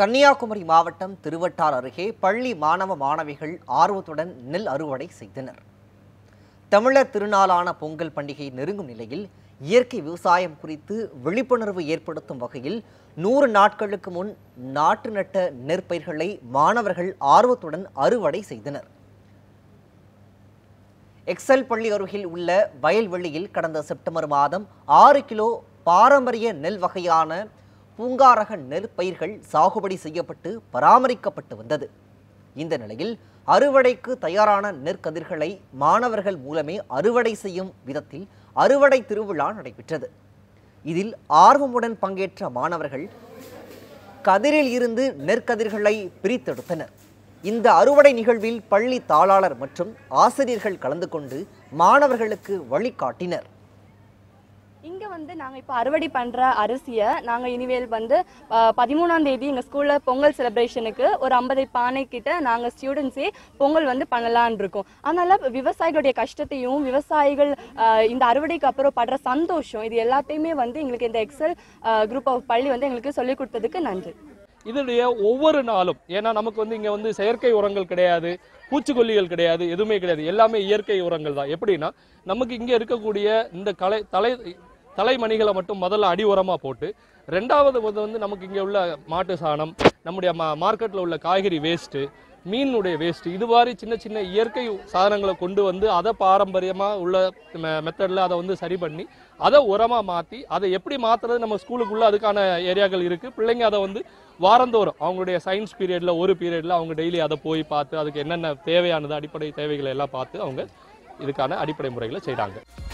கன்னியாகுமரி மாவட்டம் திருவட்டார் அருகே பள்ளி மாணவ மாணவிகள் ஆர்வத்துடன் நெல் அறுவடை செய்தனர் தமிழர் திருநாளான பொங்கல் பண்டிகை நெருங்கும் நிலையில் இயற்கை விவசாயம் குறித்து விழிப்புணர்வு ஏற்படுத்தும் வகையில் நூறு நாட்களுக்கு முன் நாட்டு நட்ட நெற்பயிர்களை மாணவர்கள் ஆர்வத்துடன் அறுவடை செய்தனர் எக்ஸல் பள்ளி அருகில் உள்ள வயல்வெளியில் கடந்த செப்டம்பர் மாதம் ஆறு கிலோ பாரம்பரிய நெல் வகையான பூங்காரக நெற்பயிர்கள் சாகுபடி செய்யப்பட்டு பராமரிக்கப்பட்டு வந்தது இந்த நிலையில் அறுவடைக்கு தயாரான நெற்கதிர்களை மாணவர்கள் மூலமே அறுவடை செய்யும் விதத்தில் அறுவடை திருவிழா நடைபெற்றது இதில் ஆர்வமுடன் பங்கேற்ற மாணவர்கள் கதிரில் இருந்து நெற்கதிர்களை பிரித்தெடுத்தனர் இந்த அறுவடை நிகழ்வில் பள்ளி தாளாளர் மற்றும் ஆசிரியர்கள் கலந்து கொண்டு மாணவர்களுக்கு வழிகாட்டினர் வந்து நாங்கள் இப்போ அறுவடை பண்ணுற அரிசியை நாங்கள் இனிமேல் வந்து பதிமூணாம் தேதி எங்கள் ஸ்கூலில் பொங்கல் செலிப்ரேஷனுக்கு ஒரு ஐம்பது பானை கிட்ட நாங்கள் ஸ்டூடெண்ட்ஸே பொங்கல் வந்து பண்ணலான் இருக்கோம் அதனால விவசாயிகளுடைய கஷ்டத்தையும் விவசாயிகள் இந்த அறுவடைக்கு அப்புறம் படுற சந்தோஷம் இது எல்லாத்தையுமே வந்து எங்களுக்கு இந்த எக்ஸல் குரூப் ஆஃப் பள்ளி வந்து எங்களுக்கு சொல்லிக் கொடுத்ததுக்கு நன்றி இதனுடைய ஒவ்வொரு நாளும் ஏன்னா நமக்கு வந்து இங்கே வந்து செயற்கை உரங்கள் கிடையாது பூச்சிக்கொல்லிகள் கிடையாது எதுவுமே கிடையாது எல்லாமே இயற்கை உரங்கள் தான் எப்படின்னா நமக்கு இங்கே இருக்கக்கூடிய இந்த கலை தலை தலைமணிகளை மட்டும் முதல்ல அடி உரமாக போட்டு ரெண்டாவது வந்து நமக்கு இங்கே உள்ள மாட்டு சாணம் நம்முடைய மா மார்க்கெட்டில் உள்ள காய்கறி வேஸ்ட்டு மீனுடைய வேஸ்ட்டு இது மாதிரி சின்ன சின்ன இயற்கை சாதனங்களை கொண்டு வந்து அதை பாரம்பரியமாக உள்ள மெத்தடில் அதை வந்து சரி பண்ணி அதை உரமாக மாற்றி அதை எப்படி மாற்றுறது நம்ம ஸ்கூலுக்குள்ளே அதுக்கான ஏரியாக்கள் இருக்குது பிள்ளைங்க அதை வந்து வாரந்தோறும் அவங்களுடைய சயின்ஸ் பீரியடில் ஒரு பீரியடில் அவங்க டெய்லி அதை போய் பார்த்து அதுக்கு என்னென்ன தேவையானது அடிப்படை தேவைகளை எல்லாம் பார்த்து அவங்க இதுக்கான அடிப்படை முறைகளை செய்கிறாங்க